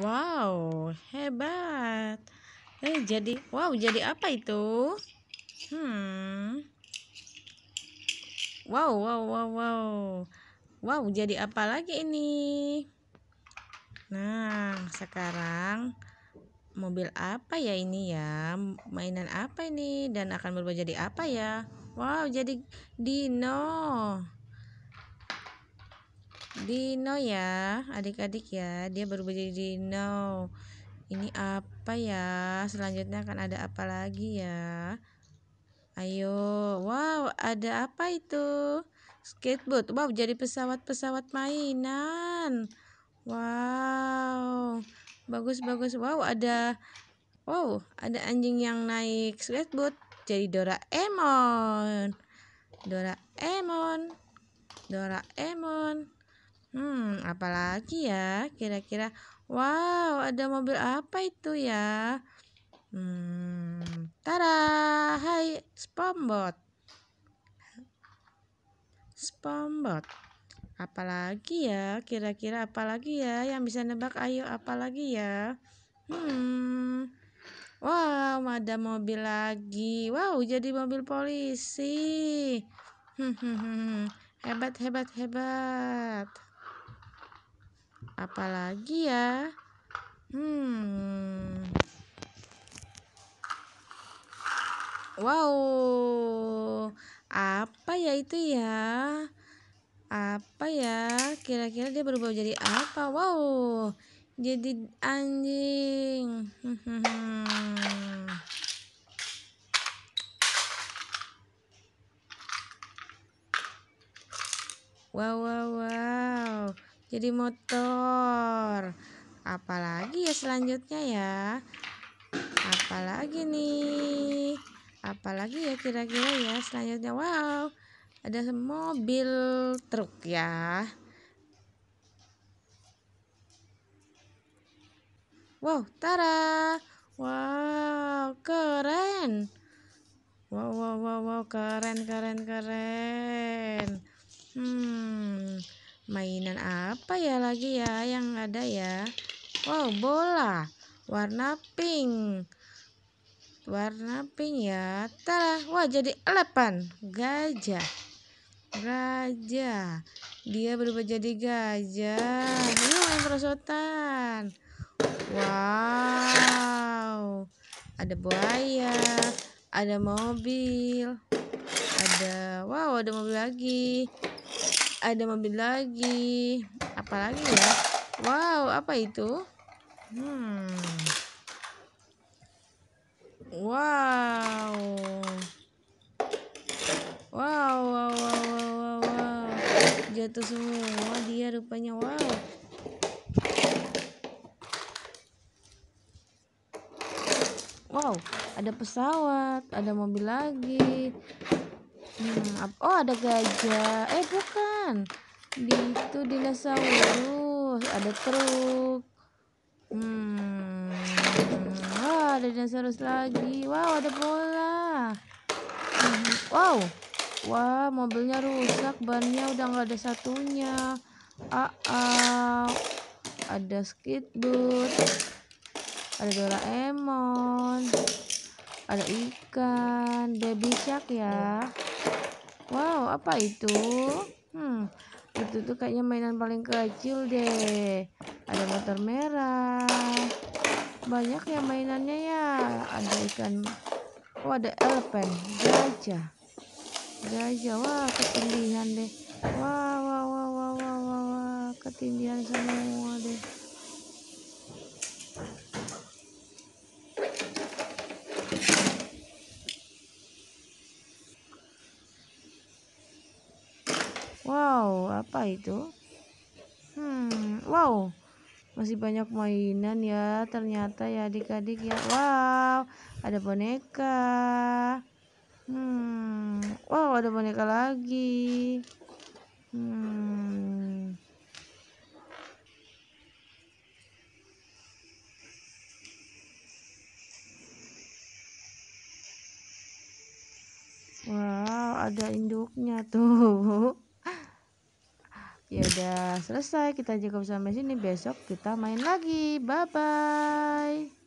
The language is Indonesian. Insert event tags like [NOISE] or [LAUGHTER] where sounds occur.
Wow, hebat. Eh, jadi wow, jadi apa itu? Hmm. Wow, wow, wow, wow. Wow, jadi apa lagi ini? Nah, sekarang mobil apa ya ini ya? Mainan apa ini dan akan berubah jadi apa ya? Wow, jadi dino. Dino ya, adik-adik ya. Dia baru menjadi Dino. Ini apa ya? Selanjutnya akan ada apa lagi ya? Ayo, wow, ada apa itu? Skateboard, wow, jadi pesawat-pesawat mainan. Wow, bagus-bagus. Wow, ada, wow, ada anjing yang naik skateboard. Jadi Doraemon, Doraemon, Doraemon. Hmm, apalagi ya? Kira-kira, wow, ada mobil apa itu ya? Hmm, tara, hai Spombot. Spombot. Apalagi ya? Kira-kira apalagi ya yang bisa nebak? Ayo, apalagi ya? Hmm. Wow, ada mobil lagi. Wow, jadi mobil polisi. Hmm, hmm, hmm, hebat, hebat, hebat. Apalagi ya? Hmm. Wow. Apa ya itu ya? Apa ya? Kira-kira dia berubah jadi apa? Wow. Jadi anjing. [LAUGHS] Wow, wow, wow. Jadi motor telur. Apalagi ya selanjutnya ya? Apalagi nih? Apalagi ya kira-kira ya selanjutnya? Wow, ada mobil truk ya. Wow, tara. Wow, keren. Wow, wow, wow, wow, keren, keren, keren. Hmm mainan apa ya lagi ya yang ada ya wow bola warna pink warna pink ya Tara wah jadi elepan gajah gajah dia berubah jadi gajah ini main perosotan wow ada buaya ada mobil ada wow ada mobil lagi ada mobil lagi apa lagi ya wow apa itu hmm wow wow wow wow wow wow, wow. jatuh semua dia rupanya wow wow ada pesawat ada mobil lagi Hmm, oh ada gajah. Eh bukan. Di itu dinosaurus, ada truk. Hmm. Wah, ada dinosaurus lagi. Wow, ada bola. Hmm. Wow. Wah, mobilnya rusak, bannya udah nggak ada satunya. Ah, ah. ada skateboard. Ada Doraemon. Ada ikan, baby shark ya. Wow, apa itu? Hmm, itu tuh kayaknya mainan paling kecil deh. Ada motor merah. Banyak ya mainannya ya. Ada ikan. Oh, ada elpen. gajah. Gajah, wah ketindihan deh. Wah, wah, wah, wah, wah, wah, wah. ketindihan semua deh. Wow, apa itu? Hmm, wow. Masih banyak mainan ya ternyata ya adik-adik ya. Wow, ada boneka. Hmm, wow ada boneka lagi. Hmm. Wow, ada induknya tuh. [LAUGHS] ya udah selesai kita cukup sampai sini besok kita main lagi bye bye